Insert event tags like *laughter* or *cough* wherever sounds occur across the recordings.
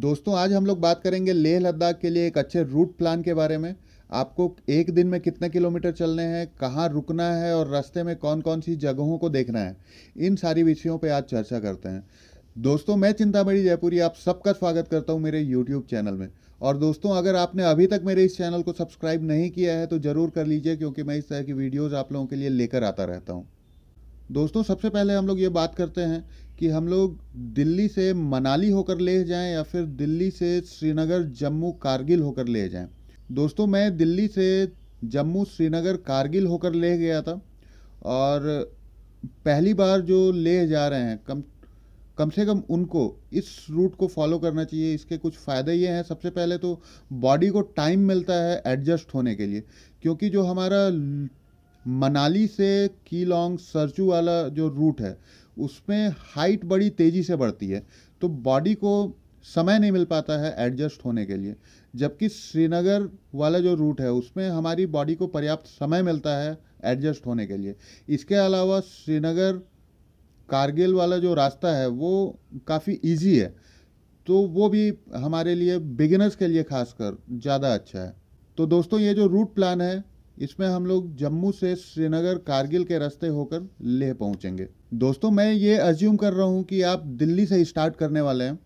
दोस्तों आज हम लोग बात करेंगे लेह लद्दाख के लिए एक अच्छे रूट प्लान के बारे में आपको एक दिन में कितने किलोमीटर चलने हैं कहाँ रुकना है और रास्ते में कौन कौन सी जगहों को देखना है इन सारी विषयों पर आज चर्चा करते हैं दोस्तों मैं चिंतामणि जयपुरी आप सबका स्वागत करता हूँ मेरे यूट्यूब चैनल में और दोस्तों अगर आपने अभी तक मेरे इस चैनल को सब्सक्राइब नहीं किया है तो ज़रूर कर लीजिए क्योंकि मैं इस तरह की वीडियोज़ आप लोगों के लिए लेकर आता रहता हूँ दोस्तों सबसे पहले हम लोग ये बात करते हैं कि हम लोग दिल्ली से मनाली होकर ले जाएं या फिर दिल्ली से श्रीनगर जम्मू कारगिल होकर ले जाएं दोस्तों मैं दिल्ली से जम्मू श्रीनगर कारगिल होकर ले गया था और पहली बार जो ले जा रहे हैं कम कम से कम उनको इस रूट को फॉलो करना चाहिए इसके कुछ फ़ायदे ये हैं सबसे पहले तो बॉडी को टाइम मिलता है एडजस्ट होने के लिए क्योंकि जो हमारा मनाली से कीलोंग सरचू वाला जो रूट है उसमें हाइट बड़ी तेज़ी से बढ़ती है तो बॉडी को समय नहीं मिल पाता है एडजस्ट होने के लिए जबकि श्रीनगर वाला जो रूट है उसमें हमारी बॉडी को पर्याप्त समय मिलता है एडजस्ट होने के लिए इसके अलावा श्रीनगर कारगिल वाला जो रास्ता है वो काफ़ी इजी है तो वो भी हमारे लिए बिगिनर्स के लिए खासकर ज़्यादा अच्छा है तो दोस्तों ये जो रूट प्लान है इसमें हम लोग जम्मू से श्रीनगर कारगिल के रास्ते होकर लेह पहुंचेंगे दोस्तों मैं ये अज्यूम कर रहा हूँ कि आप दिल्ली से स्टार्ट करने वाले हैं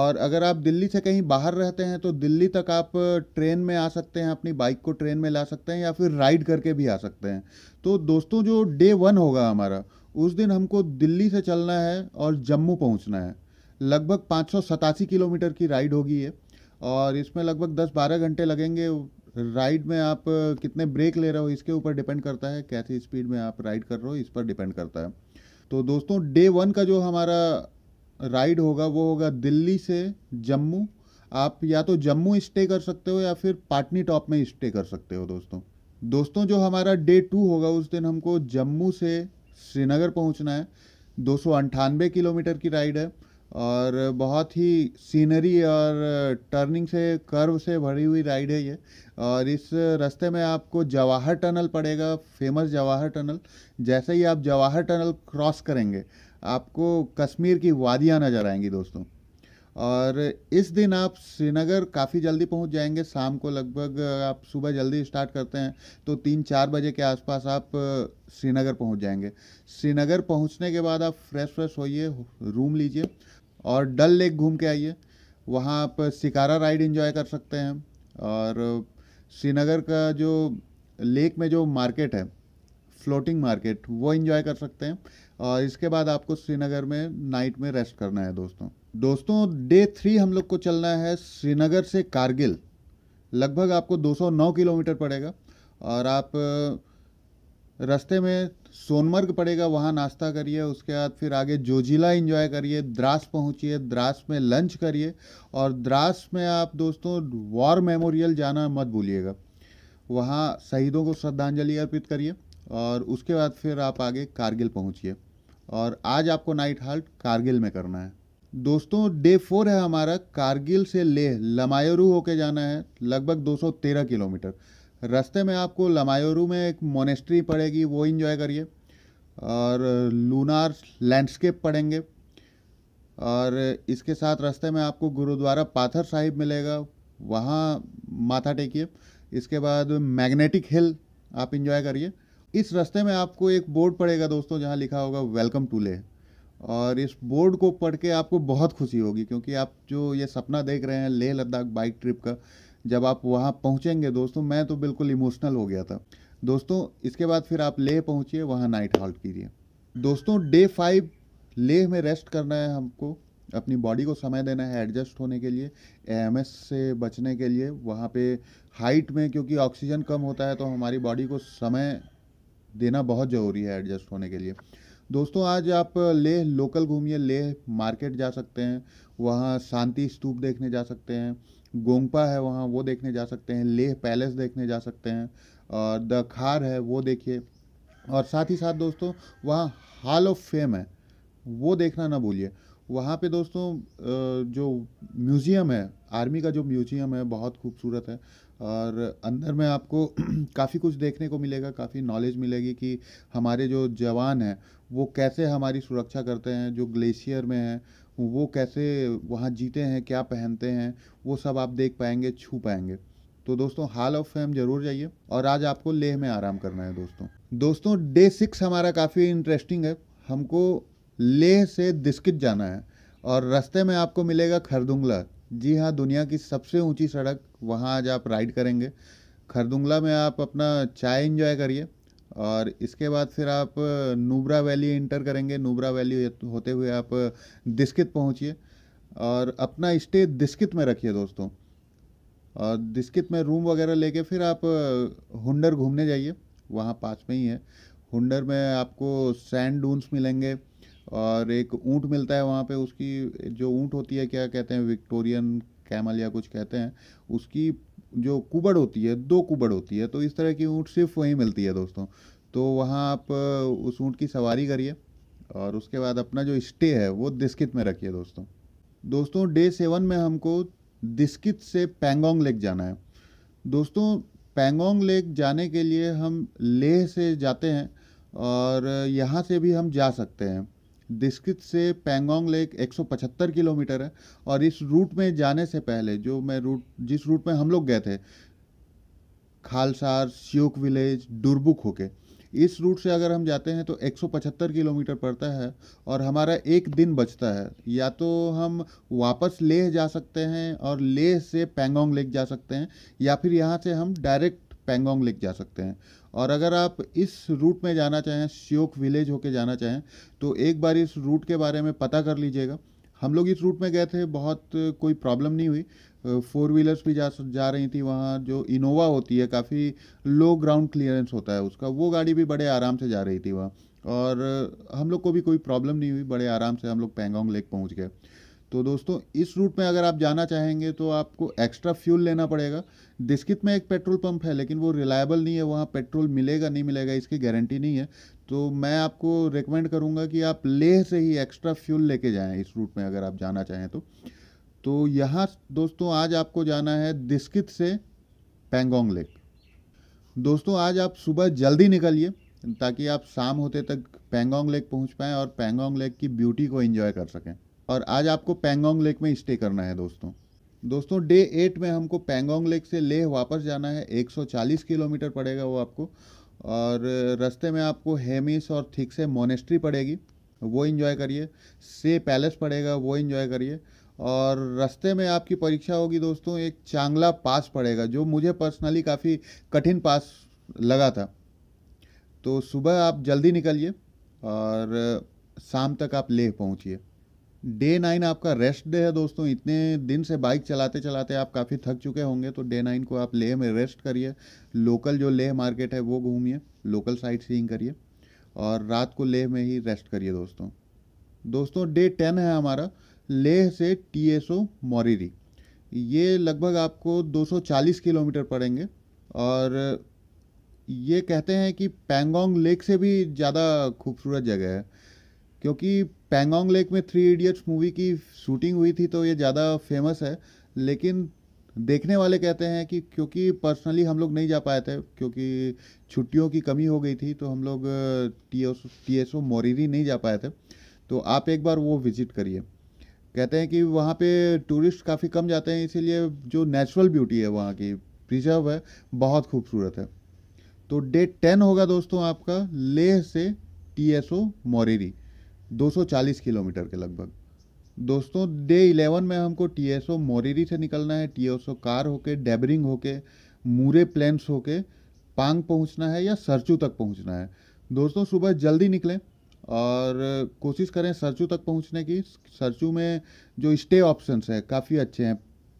और अगर आप दिल्ली से कहीं बाहर रहते हैं तो दिल्ली तक आप ट्रेन में आ सकते हैं अपनी बाइक को ट्रेन में ला सकते हैं या फिर राइड करके भी आ सकते हैं तो दोस्तों जो डे वन होगा हमारा उस दिन हमको दिल्ली से चलना है और जम्मू पहुँचना है लगभग पाँच किलोमीटर की राइड होगी ये और इसमें लगभग 10-12 घंटे लगेंगे राइड में आप कितने ब्रेक ले रहे हो इसके ऊपर डिपेंड करता है कैसी स्पीड में आप राइड कर रहे हो इस पर डिपेंड करता है तो दोस्तों डे वन का जो हमारा राइड होगा वो होगा दिल्ली से जम्मू आप या तो जम्मू स्टे कर सकते हो या फिर पाटनी टॉप में स्टे कर सकते हो दोस्तों दोस्तों जो हमारा डे टू होगा उस दिन हमको जम्मू से श्रीनगर पहुंचना है दो किलोमीटर की राइड है और बहुत ही सीनरी और टर्निंग से कर्व से भरी हुई राइड है ये और इस रास्ते में आपको जवाहर टनल पड़ेगा फेमस जवाहर टनल जैसे ही आप जवाहर टनल क्रॉस करेंगे आपको कश्मीर की वादियाँ नज़र आएंगी दोस्तों और इस दिन आप श्रीनगर काफ़ी जल्दी पहुंच जाएंगे शाम को लगभग आप सुबह जल्दी स्टार्ट करते हैं तो तीन चार बजे के आसपास आप श्रीनगर पहुंच जाएंगे श्रीनगर पहुंचने के बाद आप फ्रेश फ्रेश होइए रूम लीजिए और डल लेक घूम के आइए वहाँ आप शिकारा राइड इन्जॉय कर सकते हैं और श्रीनगर का जो लेक में जो मार्केट है फ्लोटिंग मार्केट वो इन्जॉय कर सकते हैं और इसके बाद आपको श्रीनगर में नाइट में रेस्ट करना है दोस्तों दोस्तों डे थ्री हम लोग को चलना है श्रीनगर से कारगिल लगभग आपको 209 किलोमीटर पड़ेगा और आप रास्ते में सोनमर्ग पड़ेगा वहाँ नाश्ता करिए उसके बाद फिर आगे जोजिला इंजॉय करिए द्रास पहुँचिए द्रास में लंच करिए और द्रास में आप दोस्तों वॉर मेमोरियल जाना मत भूलिएगा वहाँ शहीदों को श्रद्धांजलि अर्पित करिए और उसके बाद फिर आप आगे कारगिल पहुँचिए और आज आपको नाइट हाल्ट कारगिल में करना है दोस्तों डे फोर है हमारा कारगिल से लेह लमायरू होके जाना है लगभग 213 किलोमीटर रास्ते में आपको लमायोरू में एक मोनेस्ट्री पड़ेगी वो इन्जॉय करिए और लूनार लैंडस्केप पढ़ेंगे और इसके साथ रास्ते में आपको गुरुद्वारा पाथर साहिब मिलेगा वहाँ माथा टेकिए इसके बाद मैग्नेटिक हिल आप इन्जॉय करिए इस रास्ते में आपको एक बोर्ड पड़ेगा दोस्तों जहाँ लिखा होगा वेलकम टू ले और इस बोर्ड को पढ़ के आपको बहुत खुशी होगी क्योंकि आप जो ये सपना देख रहे हैं लेह लद्दाख बाइक ट्रिप का जब आप वहाँ पहुँचेंगे दोस्तों मैं तो बिल्कुल इमोशनल हो गया था दोस्तों इसके बाद फिर आप लेह पहुँचिए वहाँ नाइट हॉल्ट कीजिए दोस्तों डे फाइव लेह में रेस्ट करना है हमको अपनी बॉडी को समय देना है एडजस्ट होने के लिए एम से बचने के लिए वहाँ पे हाइट में क्योंकि ऑक्सीजन कम होता है तो हमारी बॉडी को समय देना बहुत ज़रूरी है एडजस्ट होने के लिए दोस्तों आज आप लेह लोकल घूमिए लेह मार्केट जा सकते हैं वहाँ शांति स्तूप देखने जा सकते हैं गोंगपा है वहाँ वो देखने जा सकते हैं लेह पैलेस देखने जा सकते हैं और द खार है वो देखिए और साथ ही साथ दोस्तों वहाँ हॉल ऑफ फेम है वो देखना ना भूलिए वहाँ पे दोस्तों जो म्यूज़ियम है आर्मी का जो म्यूज़ियम है बहुत खूबसूरत है और अंदर में आपको *clears throat* काफ़ी कुछ देखने को मिलेगा काफ़ी नॉलेज मिलेगी कि हमारे जो जवान हैं वो कैसे हमारी सुरक्षा करते हैं जो ग्लेशियर में हैं वो कैसे वहाँ जीते हैं क्या पहनते हैं वो सब आप देख पाएंगे छू पाएंगे तो दोस्तों हाल ऑफ फेम जरूर जाइए और आज आपको लेह में आराम करना है दोस्तों दोस्तों डे सिक्स हमारा काफ़ी इंटरेस्टिंग है हमको लेह से दिस्किट जाना है और रास्ते में आपको मिलेगा खरदुंगला जी हाँ दुनिया की सबसे ऊंची सड़क वहाँ आज आप राइड करेंगे खरदुंगला में आप अपना चाय इन्जॉय करिए और इसके बाद फिर आप नूबरा वैली इंटर करेंगे नूबरा वैली होते हुए आप दिस्कित पहुँचिए और अपना स्टे दिस्कित में रखिए दोस्तों और दिस्कित में रूम वगैरह लेके फिर आप हुंडर घूमने जाइए वहाँ पास में ही है हुंडर में आपको सैंड डून्स मिलेंगे और एक ऊँट मिलता है वहाँ पे उसकी जो ऊँट होती है क्या कहते हैं विक्टोरियन कैमल या कुछ कहते हैं उसकी जो कुबड़ होती है दो कुबड़ होती है तो इस तरह की ऊँट सिर्फ वहीं मिलती है दोस्तों तो वहाँ आप उस ऊँट की सवारी करिए और उसके बाद अपना जो स्टे है वो दिस्कित में रखिए दोस्तों दोस्तों डे सेवन में हमको दिस्कित से पेंगोंग लेक जाना है दोस्तों पेंगोंग लेक जाने के लिए हम लेह से जाते हैं और यहाँ से भी हम जा सकते हैं दिस्कित से पेंगोंग लेक 175 किलोमीटर है और इस रूट में जाने से पहले जो मैं रूट जिस रूट में हम लोग गए थे खालसार श्योक विलेज डुरबुक होके इस रूट से अगर हम जाते हैं तो 175 किलोमीटर पड़ता है और हमारा एक दिन बचता है या तो हम वापस लेह जा सकते हैं और लेह से पेंगोंग लेक जा सकते हैं या फिर यहाँ से हम डायरेक्ट पेंगोंग लेक जा सकते हैं और अगर आप इस रूट में जाना चाहें श्योक विलेज होके जाना चाहें तो एक बार इस रूट के बारे में पता कर लीजिएगा हम लोग इस रूट में गए थे बहुत कोई प्रॉब्लम नहीं हुई फोर व्हीलर्स भी जा जा रही थी वहाँ जो इनोवा होती है काफ़ी लो ग्राउंड क्लियरेंस होता है उसका वो गाड़ी भी बड़े आराम से जा रही थी वहाँ और हम लोग को भी कोई प्रॉब्लम नहीं हुई बड़े आराम से हम लोग पेंगोंग लेक पहुँच गए तो दोस्तों इस रूट में अगर आप जाना चाहेंगे तो आपको एक्स्ट्रा फ्यूल लेना पड़ेगा दिस्कित में एक पेट्रोल पंप है लेकिन वो रिलायबल नहीं है वहाँ पेट्रोल मिलेगा नहीं मिलेगा इसकी गारंटी नहीं है तो मैं आपको रिकमेंड करूँगा कि आप लेह से ही एक्स्ट्रा फ्यूल लेके जाएँ इस रूट में अगर आप जाना चाहें तो तो यहाँ दोस्तों आज आपको जाना है दिस्कित से पेंगोंग लेक दोस्तों आज आप सुबह जल्दी निकलिए ताकि आप शाम होते तक पेंगोंग लेक पहुँच पाएँ और पेंगोंग लेक की ब्यूटी को इन्जॉय कर सकें और आज आपको पैंगोंग लेक में स्टे करना है दोस्तों दोस्तों डे एट में हमको पेंगोंग लेक से लेह वापस जाना है 140 किलोमीटर पड़ेगा वो आपको और रास्ते में आपको हेमिस और थिक से मोनेस्ट्री पड़ेगी वो इन्जॉय करिए से पैलेस पड़ेगा वो इन्जॉय करिए और रास्ते में आपकी परीक्षा होगी दोस्तों एक चांगला पास पड़ेगा जो मुझे पर्सनली काफ़ी कठिन पास लगा था तो सुबह आप जल्दी निकलिए और शाम तक आप लेह पहुँचिए डे नाइन आपका रेस्ट डे है दोस्तों इतने दिन से बाइक चलाते चलाते आप काफ़ी थक चुके होंगे तो डे नाइन को आप लेह में रेस्ट करिए लोकल जो लेह मार्केट है वो घूमिए लोकल साइट सीइंग करिए और रात को लेह में ही रेस्ट करिए दोस्तों दोस्तों डे टेन है हमारा लेह से टी एस ओ मोरीरी ये लगभग आपको 240 किलोमीटर पड़ेंगे और ये कहते हैं कि पेंगोंग लेक से भी ज़्यादा खूबसूरत जगह है क्योंकि पैंगोंग लेक में थ्री इडियट्स मूवी की शूटिंग हुई थी तो ये ज़्यादा फेमस है लेकिन देखने वाले कहते हैं कि क्योंकि पर्सनली हम लोग नहीं जा पाए थे क्योंकि छुट्टियों की कमी हो गई थी तो हम लोग Tso Tso Moriri नहीं जा पाए थे तो आप एक बार वो विज़िट करिए कहते हैं कि वहाँ पे टूरिस्ट काफ़ी कम जाते हैं इसीलिए जो नेचुरल ब्यूटी है वहाँ की प्रिजर्व है बहुत खूबसूरत है तो डेट टेन होगा दोस्तों आपका लेह से Tso Moriri 240 kilometre के लगभग दोस्तों डे इलेवन में हमको टी एस ओ मोरीरी से निकलना है टी एस ओ कार होके डेबरिंग होके मूरे प्लेन्स होके पांग पहुंचना है या सरचू तक पहुंचना है दोस्तों सुबह जल्दी निकलें और कोशिश करें सरचू तक पहुंचने की सरचू में जो स्टे ऑप्शंस है काफ़ी अच्छे हैं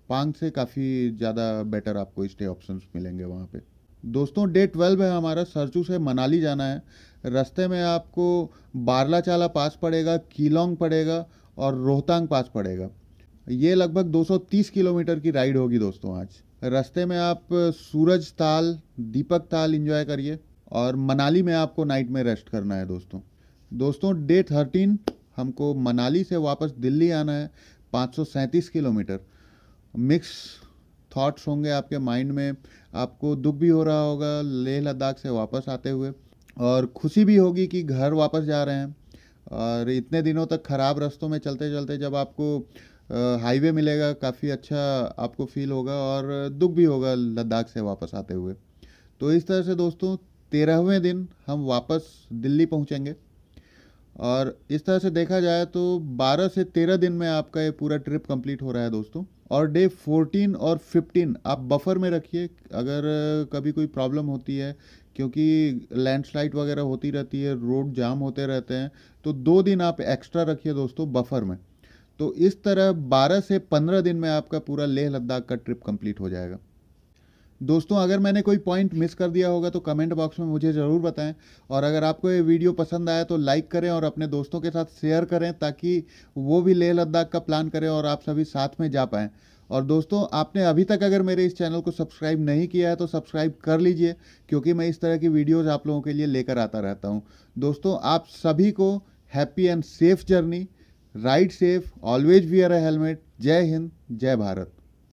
पांग से काफ़ी ज़्यादा बेटर आपको स्टे ऑप्शंस मिलेंगे वहाँ पे दोस्तों डे ट्वेल्व है हमारा सरचू से मनाली जाना है रास्ते में आपको बारला चाला पास पड़ेगा कीलोंग पड़ेगा और रोहतांग पास पड़ेगा ये लगभग 230 किलोमीटर की राइड होगी दोस्तों आज रास्ते में आप सूरज ताल दीपक ताल इंजॉय करिए और मनाली में आपको नाइट में रेस्ट करना है दोस्तों दोस्तों डे थर्टीन हमको मनाली से वापस दिल्ली आना है पाँच किलोमीटर मिक्स थॉट्स होंगे आपके माइंड में आपको दुख भी हो रहा होगा लेह लद्दाख से वापस आते हुए और खुशी भी होगी कि घर वापस जा रहे हैं और इतने दिनों तक ख़राब रास्तों में चलते चलते जब आपको हाईवे मिलेगा काफ़ी अच्छा आपको फील होगा और दुख भी होगा लद्दाख से वापस आते हुए तो इस तरह से दोस्तों तेरहवें दिन हम वापस दिल्ली पहुंचेंगे और इस तरह से देखा जाए तो 12 से 13 दिन में आपका ये पूरा ट्रिप कंप्लीट हो रहा है दोस्तों और डे 14 और 15 आप बफर में रखिए अगर कभी कोई प्रॉब्लम होती है क्योंकि लैंडस्लाइड वगैरह होती रहती है रोड जाम होते रहते हैं तो दो दिन आप एक्स्ट्रा रखिए दोस्तों बफर में तो इस तरह 12 से 15 दिन में आपका पूरा लेह लद्दाख का ट्रिप कंप्लीट हो जाएगा दोस्तों अगर मैंने कोई पॉइंट मिस कर दिया होगा तो कमेंट बॉक्स में मुझे ज़रूर बताएं और अगर आपको ये वीडियो पसंद आया तो लाइक करें और अपने दोस्तों के साथ शेयर करें ताकि वो भी लेह लद्दाख का प्लान करें और आप सभी साथ में जा पाएँ और दोस्तों आपने अभी तक अगर मेरे इस चैनल को सब्सक्राइब नहीं किया है तो सब्सक्राइब कर लीजिए क्योंकि मैं इस तरह की वीडियोज़ आप लोगों के लिए लेकर आता रहता हूँ दोस्तों आप सभी को happy and safe journey ride safe always wear a helmet Jai Hind जय भारत